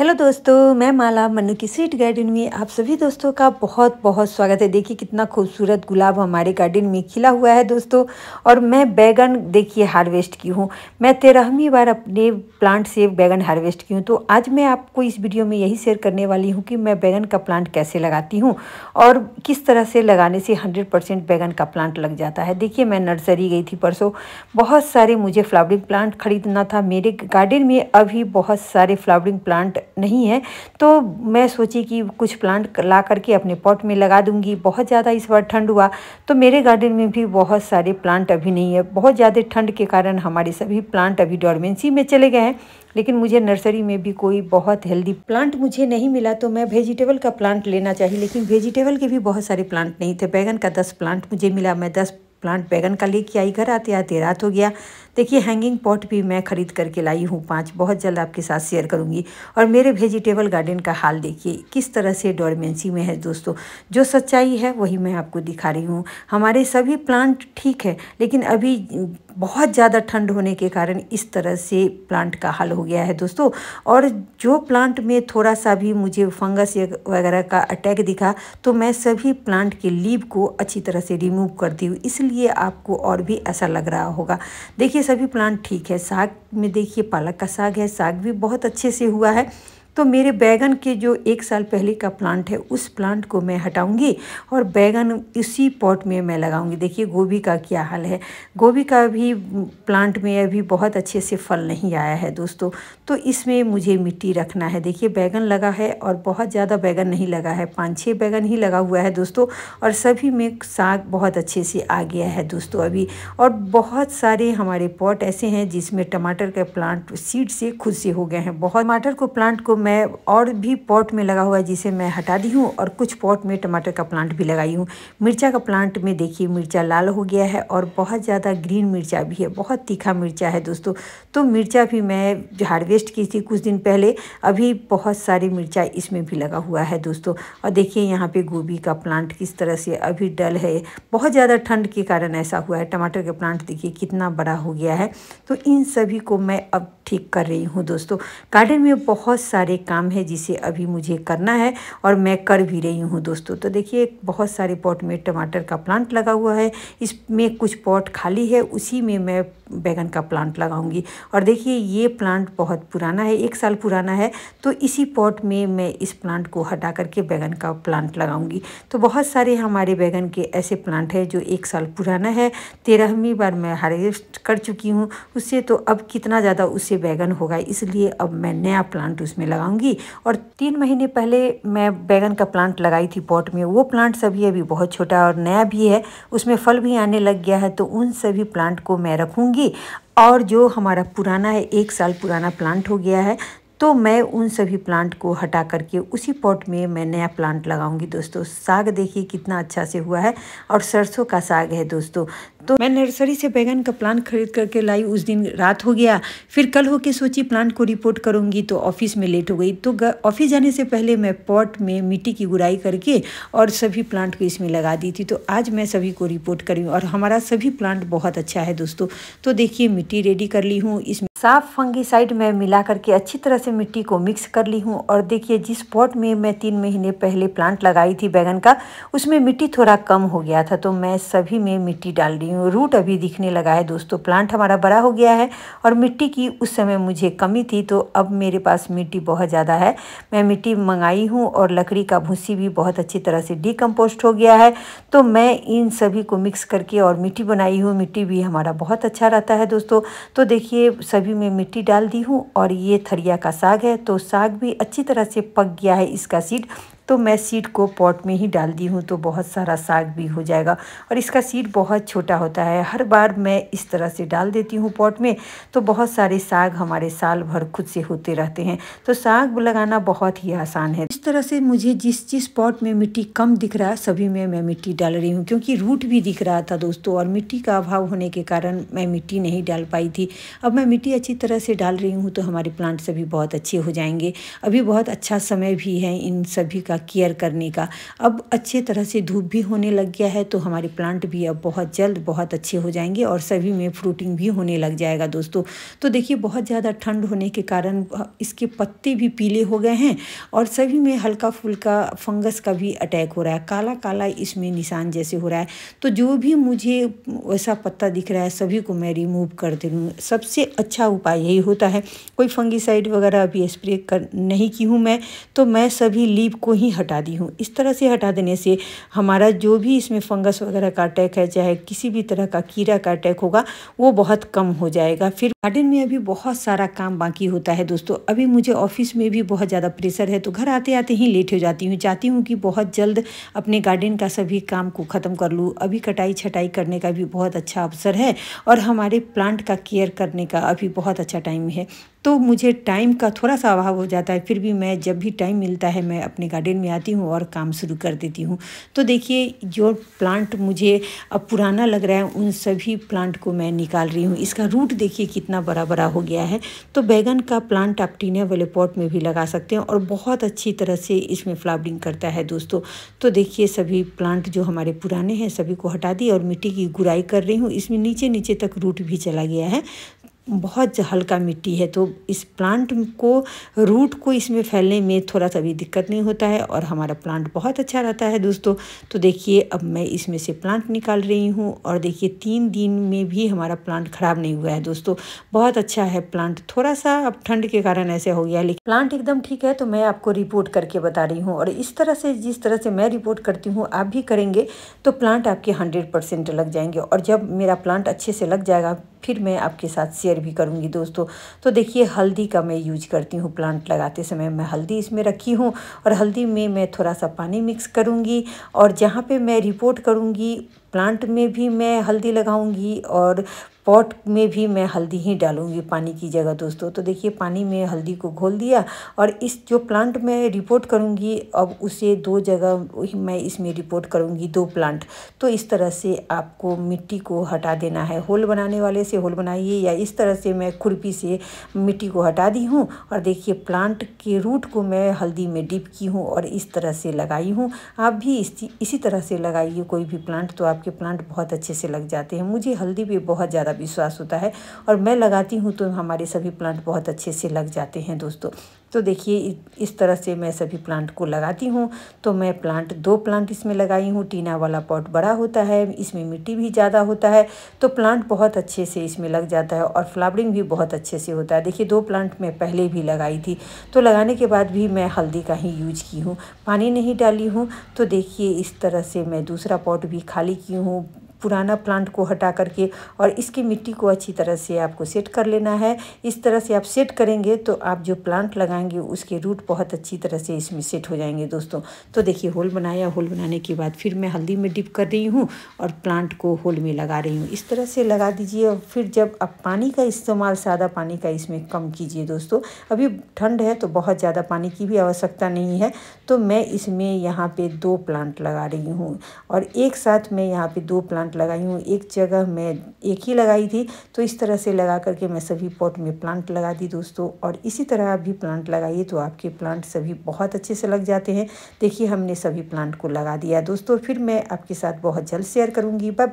hello दोस्तों मैं माला मनु की स्वीट गार्डन में आप सभी दोस्तों का बहुत बहुत स्वागत है देखिए कितना खूबसूरत गुलाब हमारे गार्डन में खिला हुआ है दोस्तों और मैं बैगन देखिए हार्वेस्ट की हूँ मैं तेरहवीं बार अपने प्लांट से बैगन हार्वेस्ट की हूँ तो आज मैं आपको इस वीडियो में यही शेयर करने वाली हूँ कि मैं बैगन का प्लांट कैसे लगाती हूँ और किस तरह से लगाने से हंड्रेड बैगन का प्लांट लग जाता है देखिए मैं नर्सरी गई थी परसों बहुत सारे मुझे फ्लावरिंग प्लांट खरीदना था मेरे गार्डन में अभी बहुत सारे फ्लावरिंग प्लांट नहीं है तो मैं सोची कि कुछ प्लांट ला करके अपने पॉट में लगा दूंगी बहुत ज़्यादा इस बार ठंड हुआ तो मेरे गार्डन में भी बहुत सारे प्लांट अभी नहीं है बहुत ज़्यादा ठंड के कारण हमारे सभी प्लांट अभी डॉर्मेंसी में चले गए हैं लेकिन मुझे नर्सरी में भी कोई बहुत हेल्दी प्लांट मुझे नहीं मिला तो मैं वेजिटेबल का प्लांट लेना चाहिए लेकिन वेजिटेबल के भी बहुत सारे प्लांट नहीं थे बैगन का दस प्लांट मुझे मिला मैं दस प्लांट बैगन का लेके आई घर आते आते रात हो गया देखिए हैंगिंग पॉट भी मैं ख़रीद करके लाई हूँ पाँच बहुत जल्द आपके साथ शेयर करूँगी और मेरे वेजिटेबल गार्डन का हाल देखिए किस तरह से डोरमेंसी में है दोस्तों जो सच्चाई है वही मैं आपको दिखा रही हूँ हमारे सभी प्लांट ठीक है लेकिन अभी बहुत ज़्यादा ठंड होने के कारण इस तरह से प्लांट का हाल हो गया है दोस्तों और जो प्लांट में थोड़ा सा भी मुझे फंगस वगैरह का अटैक दिखा तो मैं सभी प्लांट के लीव को अच्छी तरह से रिमूव करती हूँ इसलिए आपको और भी ऐसा लग रहा होगा देखिए सभी प्लांट ठीक है साग में देखिए पालक का साग है साग भी बहुत अच्छे से हुआ है तो मेरे बैगन के जो एक साल पहले का प्लांट है उस प्लांट को मैं हटाऊंगी और बैगन इसी पॉट में मैं लगाऊंगी देखिए गोभी का क्या हाल है गोभी का भी प्लांट में अभी बहुत अच्छे से फल नहीं आया है दोस्तों तो इसमें मुझे मिट्टी रखना है देखिए बैगन लगा है और बहुत ज़्यादा बैगन नहीं लगा है पाँच छः बैगन ही लगा हुआ है दोस्तों और सभी में साग बहुत अच्छे से आ गया है दोस्तों अभी और बहुत सारे हमारे पॉट ऐसे हैं जिसमें टमाटर के प्लांट सीड से खुद से हो गए हैं बहुत टमाटर को प्लांट को मैं और भी पॉट में लगा हुआ है जिसे मैं हटा दी हूँ और कुछ पॉट में टमाटर का प्लांट भी लगाई हूँ मिर्चा का प्लांट में देखिए मिर्चा लाल हो गया है और बहुत ज़्यादा ग्रीन मिर्चा भी है बहुत तीखा मिर्चा है दोस्तों तो मिर्चा भी मैं हार्वेस्ट की थी कुछ दिन पहले अभी बहुत सारी मिर्चा इसमें भी लगा हुआ है दोस्तों और देखिए यहाँ पे गोभी का प्लांट किस तरह से अभी डल है बहुत ज़्यादा ठंड के कारण ऐसा हुआ है टमाटर का प्लांट देखिए कितना बड़ा हो गया है तो इन सभी को मैं अब ठीक कर रही हूँ दोस्तों गार्डन में बहुत सारे सारे काम है जिसे अभी मुझे करना है और मैं कर भी रही हूँ दोस्तों तो देखिए बहुत सारे पॉट में टमाटर का प्लांट लगा हुआ है इसमें कुछ पॉट खाली है उसी में मैं बैगन का प्लांट लगाऊंगी और देखिए ये प्लांट बहुत पुराना है एक साल पुराना है तो इसी पॉट में मैं इस प्लांट को हटा करके बैगन का प्लांट लगाऊंगी तो बहुत सारे हमारे बैगन के ऐसे प्लांट हैं जो एक साल पुराना है तेरहवीं बार मैं हार्वेस्ट कर चुकी हूँ उससे तो अब कितना ज़्यादा उससे बैगन होगा इसलिए अब मैं नया प्लांट उसमें लगा लगाऊंगी और तीन महीने पहले मैं बैगन का प्लांट लगाई थी पॉट में वो प्लांट सभी अभी बहुत छोटा और नया भी है उसमें फल भी आने लग गया है तो उन सभी प्लांट को मैं रखूँगी और जो हमारा पुराना है एक साल पुराना प्लांट हो गया है तो मैं उन सभी प्लांट को हटा करके उसी पॉट में मैं नया प्लांट लगाऊंगी दोस्तों साग देखिए कितना अच्छा से हुआ है और सरसों का साग है दोस्तों तो मैं नर्सरी से बैगन का प्लांट खरीद करके लाई उस दिन रात हो गया फिर कल होके सोची प्लांट को रिपोर्ट करूँगी तो ऑफिस में लेट हो गई तो ऑफिस जाने से पहले मैं पॉट में मिट्टी की गुराई करके और सभी प्लांट को इसमें लगा दी थी तो आज मैं सभी को रिपोर्ट करी और हमारा सभी प्लांट बहुत अच्छा है दोस्तों तो देखिए मिट्टी रेडी कर ली हूँ इसमें साफ फंगीसाइड में मिला करके अच्छी तरह से मिट्टी को मिक्स कर ली हूँ और देखिए जिस पॉट में मैं तीन महीने पहले प्लांट लगाई थी बैगन का उसमें मिट्टी थोड़ा कम हो गया था तो मैं सभी में मिट्टी डाल रही हूँ रूट अभी दिखने लगा है दोस्तों प्लांट हमारा बड़ा हो गया है और मिट्टी की उस समय मुझे कमी थी तो अब मेरे पास मिट्टी बहुत ज़्यादा है मैं मिट्टी मंगाई हूँ और लकड़ी का भूसी भी बहुत अच्छी तरह से डिकम्पोस्ट हो गया है तो मैं इन सभी को मिक्स करके और मिट्टी बनाई हूँ मिट्टी भी हमारा बहुत अच्छा रहता है दोस्तों तो देखिए सभी में मिट्टी डाल दी हूँ और ये थरिया का साग है तो साग भी अच्छी तरह से पक गया है इसका सीड तो मैं सीड को पॉट में ही डाल दी हूँ तो बहुत सारा साग भी हो जाएगा और इसका सीड बहुत छोटा होता है हर बार मैं इस तरह से डाल देती हूँ पॉट में तो बहुत सारे साग हमारे साल भर खुद से होते रहते हैं तो साग लगाना बहुत ही आसान है इस तरह से मुझे जिस जिस पॉट में मिट्टी कम दिख रहा है सभी में मैं मिट्टी डाल रही हूँ क्योंकि रूट भी दिख रहा था दोस्तों और मिट्टी का अभाव होने के कारण मैं मिट्टी नहीं डाल पाई थी अब मैं मिट्टी अच्छी तरह से डाल रही हूँ तो हमारे प्लांट्स अभी बहुत अच्छे हो जाएंगे अभी बहुत अच्छा समय भी है इन सभी का केयर करने का अब अच्छे तरह से धूप भी होने लग गया है तो हमारे प्लांट भी अब बहुत जल्द बहुत अच्छे हो जाएंगे और सभी में फ्रूटिंग भी होने लग जाएगा दोस्तों तो देखिए बहुत ज़्यादा ठंड होने के कारण इसके पत्ते भी पीले हो गए हैं और सभी में हल्का फुल्का फंगस का भी अटैक हो रहा है काला काला इसमें निशान जैसे हो रहा है तो जो भी मुझे वैसा पत्ता दिख रहा है सभी को मैं रिमूव कर दूँ सबसे अच्छा उपाय यही होता है कोई फंगिसाइड वगैरह अभी स्प्रे कर नहीं की हूँ मैं तो मैं सभी लीव को ही ही हटा दी हूँ इस तरह से हटा देने से हमारा जो भी इसमें फंगस वगैरह का अटैक है चाहे किसी भी तरह का कीड़ा का अटैक होगा वो बहुत कम हो जाएगा फिर गार्डन में अभी बहुत सारा काम बाकी होता है दोस्तों अभी मुझे ऑफिस में भी बहुत ज़्यादा प्रेशर है तो घर आते आते ही लेट हो जाती हूँ चाहती हूँ कि बहुत जल्द अपने गार्डन का सभी काम को ख़त्म कर लूँ अभी कटाई छटाई करने का भी बहुत अच्छा अवसर है और हमारे प्लांट का केयर करने का अभी बहुत अच्छा टाइम है तो मुझे टाइम का थोड़ा सा अभाव हो जाता है फिर भी मैं जब भी टाइम मिलता है मैं अपने गार्डन में आती हूँ और काम शुरू कर देती हूँ तो देखिए जो प्लांट मुझे अब पुराना लग रहा है उन सभी प्लांट को मैं निकाल रही हूँ इसका रूट देखिए कितना बड़ा बड़ा हो गया है तो बैगन का प्लांट आप टीनिया वाले पॉट में भी लगा सकते हैं और बहुत अच्छी तरह से इसमें फ्लावरिंग करता है दोस्तों तो देखिए सभी प्लांट जो हमारे पुराने हैं सभी को हटा दिए और मिट्टी की गुराई कर रही हूँ इसमें नीचे नीचे तक रूट भी चला गया है बहुत हल्का मिट्टी है तो इस प्लांट को रूट को इसमें फैलने में थोड़ा सा भी दिक्कत नहीं होता है और हमारा प्लांट बहुत अच्छा रहता है दोस्तों तो देखिए अब मैं इसमें से प्लांट निकाल रही हूँ और देखिए तीन दिन में भी हमारा प्लांट ख़राब नहीं हुआ है दोस्तों बहुत अच्छा है प्लांट थोड़ा सा अब ठंड के कारण ऐसे हो गया लेकिन प्लांट एकदम ठीक है तो मैं आपको रिपोर्ट करके बता रही हूँ और इस तरह से जिस तरह से मैं रिपोर्ट करती हूँ आप भी करेंगे तो प्लांट आपके हंड्रेड परसेंट लग जाएंगे और जब मेरा प्लांट अच्छे से लग जाएगा फिर मैं आपके साथ शेयर भी करूँगी दोस्तों तो देखिए हल्दी का मैं यूज करती हूँ प्लांट लगाते समय मैं हल्दी इसमें रखी हूँ और हल्दी में मैं थोड़ा सा पानी मिक्स करूँगी और जहाँ पर मैं रिपोर्ट करूँगी प्लांट में भी मैं हल्दी लगाऊंगी और पॉट में भी मैं हल्दी ही डालूँगी पानी की जगह दोस्तों तो देखिए पानी में हल्दी को घोल दिया और इस जो प्लांट मैं रिपोर्ट करूँगी अब उसे दो जगह मैं इसमें रिपोर्ट करूँगी दो प्लांट तो इस तरह से आपको मिट्टी को हटा देना है होल बनाने वाले से होल बनाइए या इस तरह से मैं खुरपी से मिट्टी को हटा दी हूँ और देखिए प्लांट के रूट को मैं हल्दी में डिप की हूँ और इस तरह से लगाई हूँ आप भी इसी तरह से लगाइए कोई भी प्लांट तो आपके प्लांट बहुत अच्छे से लग जाते हैं मुझे हल्दी भी बहुत ज़्यादा विश्वास होता है और मैं लगाती हूँ तो हमारे सभी प्लांट बहुत अच्छे से लग जाते हैं दोस्तों तो देखिए इस तरह से मैं सभी प्लांट को लगाती हूँ तो मैं प्लांट दो प्लांट इसमें लगाई हूँ टीना वाला पॉट बड़ा होता है इसमें मिट्टी भी ज़्यादा होता है तो प्लांट बहुत अच्छे से इसमें लग जाता है और फ्लावरिंग भी बहुत अच्छे से होता है देखिए दो प्लांट मैं पहले भी लगाई थी तो लगाने के बाद भी मैं हल्दी का ही यूज की हूँ पानी नहीं डाली हूँ तो देखिए इस तरह से मैं दूसरा पॉट भी खाली की हूँ पुराना प्लांट को हटा करके और इसकी मिट्टी को अच्छी तरह से आपको सेट कर लेना है इस तरह से आप सेट करेंगे तो आप जो प्लांट लगाएंगे उसके रूट बहुत अच्छी तरह से इसमें सेट हो जाएंगे दोस्तों तो देखिए होल बनाया होल बनाने के बाद फिर मैं हल्दी में डिप कर रही हूँ और प्लांट को होल में लगा रही हूँ इस तरह से लगा दीजिए और फिर जब आप पानी का इस्तेमाल सादा पानी का इसमें कम कीजिए दोस्तों अभी ठंड है तो बहुत ज़्यादा पानी की भी आवश्यकता नहीं है तो मैं इसमें यहाँ पर दो प्लांट लगा रही हूँ और एक साथ मैं यहाँ पर दो प्लांट प्लांट लगाई हूँ एक जगह मैं एक ही लगाई थी तो इस तरह से लगा करके मैं सभी पॉट में प्लांट लगा दी दोस्तों और इसी तरह आप भी प्लांट लगाइए तो आपके प्लांट सभी बहुत अच्छे से लग जाते हैं देखिए हमने सभी प्लांट को लगा दिया दोस्तों फिर मैं आपके साथ बहुत जल्द शेयर करूँगी बाय